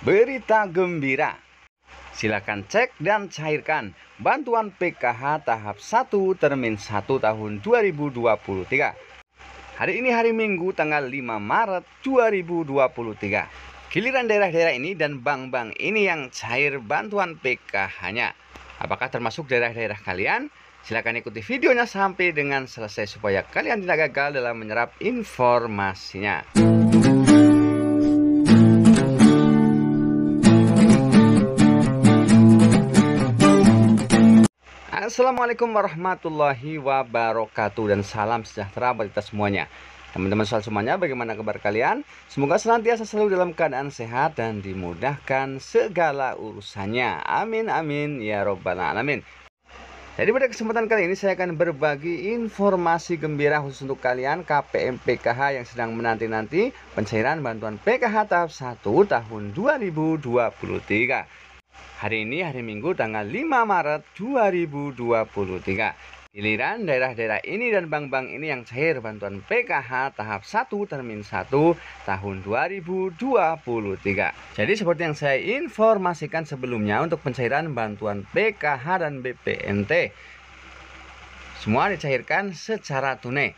Berita gembira. Silakan cek dan cairkan bantuan PKH tahap 1 termin 1 tahun 2023. Hari ini hari Minggu tanggal 5 Maret 2023. Giliran daerah-daerah ini dan bank-bank ini yang cair bantuan PKH-nya. Apakah termasuk daerah-daerah kalian? Silakan ikuti videonya sampai dengan selesai supaya kalian tidak gagal dalam menyerap informasinya. Assalamualaikum warahmatullahi wabarakatuh dan salam sejahtera bagi kita semuanya. Teman-teman soal semuanya, bagaimana kabar kalian? Semoga senantiasa selalu dalam keadaan sehat dan dimudahkan segala urusannya. Amin amin ya robbal alamin. Jadi pada kesempatan kali ini saya akan berbagi informasi gembira khusus untuk kalian KPM PKH yang sedang menanti-nanti pencairan bantuan PKH tahap 1 tahun 2023. Hari ini hari Minggu tanggal 5 Maret 2023. Giliran daerah-daerah ini dan bank-bank ini yang cair bantuan PKH tahap 1 termin 1 tahun 2023. Jadi seperti yang saya informasikan sebelumnya untuk pencairan bantuan PKH dan BPNT semua dicairkan secara tunai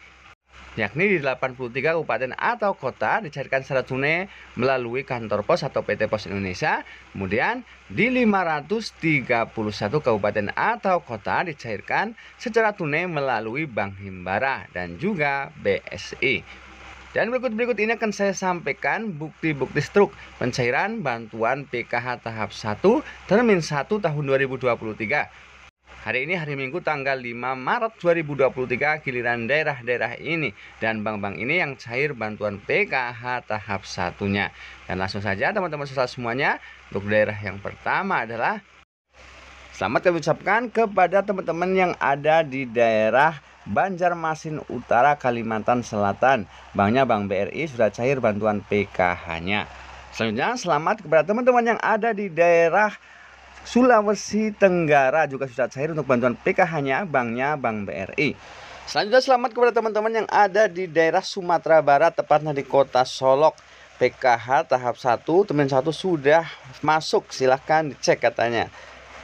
yakni di 83 kabupaten atau kota dicairkan secara tunai melalui kantor pos atau PT Pos Indonesia. Kemudian di 531 kabupaten atau kota dicairkan secara tunai melalui Bank Himbara dan juga BSI. Dan berikut-berikut ini akan saya sampaikan bukti-bukti struk pencairan bantuan PKH tahap 1 termin 1 tahun 2023 Hari ini hari Minggu tanggal 5 Maret 2023 giliran daerah-daerah ini dan bank-bank ini yang cair bantuan PKH tahap satunya. Dan langsung saja teman-teman sesuai semuanya untuk daerah yang pertama adalah Selamat kami ucapkan kepada teman-teman yang ada di daerah Banjarmasin Utara, Kalimantan Selatan. Banknya Bank BRI sudah cair bantuan PKH-nya. Selanjutnya, selamat kepada teman-teman yang ada di daerah Sulawesi Tenggara juga sudah cair untuk bantuan PKH-nya banknya Bank BRI. Selanjutnya selamat kepada teman-teman yang ada di daerah Sumatera Barat tepatnya di kota Solok. PKH tahap 1 teman 1 sudah masuk silahkan dicek katanya.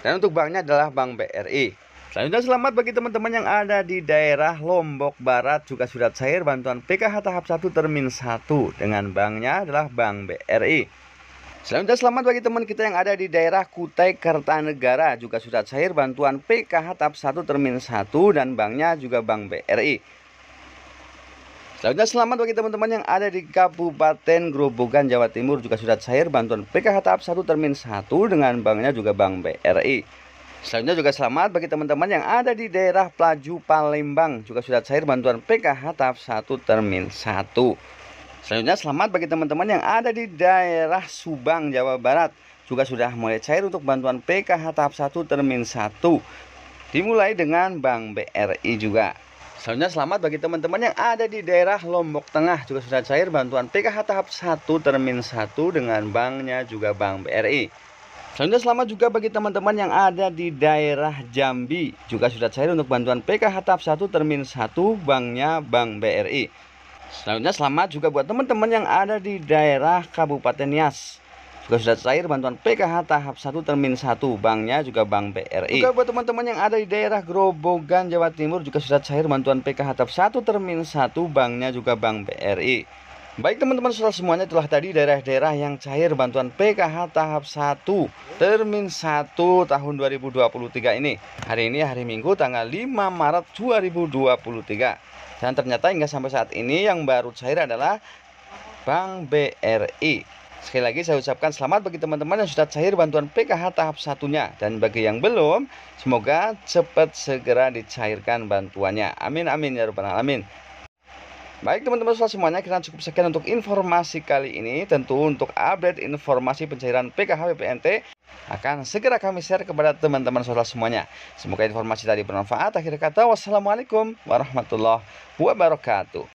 Dan untuk banknya adalah Bank BRI. Selanjutnya selamat bagi teman-teman yang ada di daerah Lombok Barat juga sudah cair bantuan PKH tahap 1 termin 1 dengan banknya adalah Bank BRI. Selanjutnya selamat bagi teman kita yang ada di daerah Kutai Kartanegara juga sudah cair bantuan PKH tahap 1 termin 1 dan banknya juga Bank BRI. Selanjutnya selamat bagi teman-teman yang ada di Kabupaten Grobogan Jawa Timur juga sudah cair bantuan PKH tahap 1 termin 1 dengan banknya juga Bank BRI. Selanjutnya juga selamat bagi teman-teman yang ada di daerah Pelaju Palembang juga sudah cair bantuan PKH tahap 1 termin 1. Selanjutnya selamat bagi teman-teman yang ada di daerah Subang, Jawa Barat. Juga sudah mulai cair untuk bantuan PKH tahap 1 termin 1. Dimulai dengan Bank BRI juga. Selanjutnya selamat bagi teman-teman yang ada di daerah Lombok Tengah. Juga sudah cair bantuan PKH tahap 1 termin 1 dengan banknya juga Bank BRI. Selanjutnya selamat juga bagi teman-teman yang ada di daerah Jambi. Juga sudah cair untuk bantuan PKH tahap 1 termin 1 banknya Bank BRI. Selanjutnya selamat juga buat teman-teman yang ada di daerah Kabupaten Nias. Juga sudah cair bantuan PKH tahap 1 termin 1 Banknya juga Bank BRI Juga buat teman-teman yang ada di daerah Grobogan, Jawa Timur Juga sudah cair bantuan PKH tahap 1 termin 1 Banknya juga Bank BRI Baik teman-teman setelah semuanya telah tadi daerah-daerah yang cair bantuan PKH tahap 1 Termin 1 tahun 2023 ini Hari ini hari Minggu tanggal 5 Maret 2023 dan ternyata hingga sampai saat ini yang baru cair adalah Bank BRI. Sekali lagi saya ucapkan selamat bagi teman-teman yang sudah cair bantuan PKH tahap satunya dan bagi yang belum semoga cepat segera dicairkan bantuannya. Amin amin ya rabbal amin Baik teman-teman semuanya kita cukup sekian untuk informasi kali ini tentu untuk update informasi pencairan PKH BPNT akan segera kami share kepada teman-teman saudara semuanya. Semoga informasi tadi bermanfaat. Akhir kata, wassalamualaikum warahmatullahi wabarakatuh.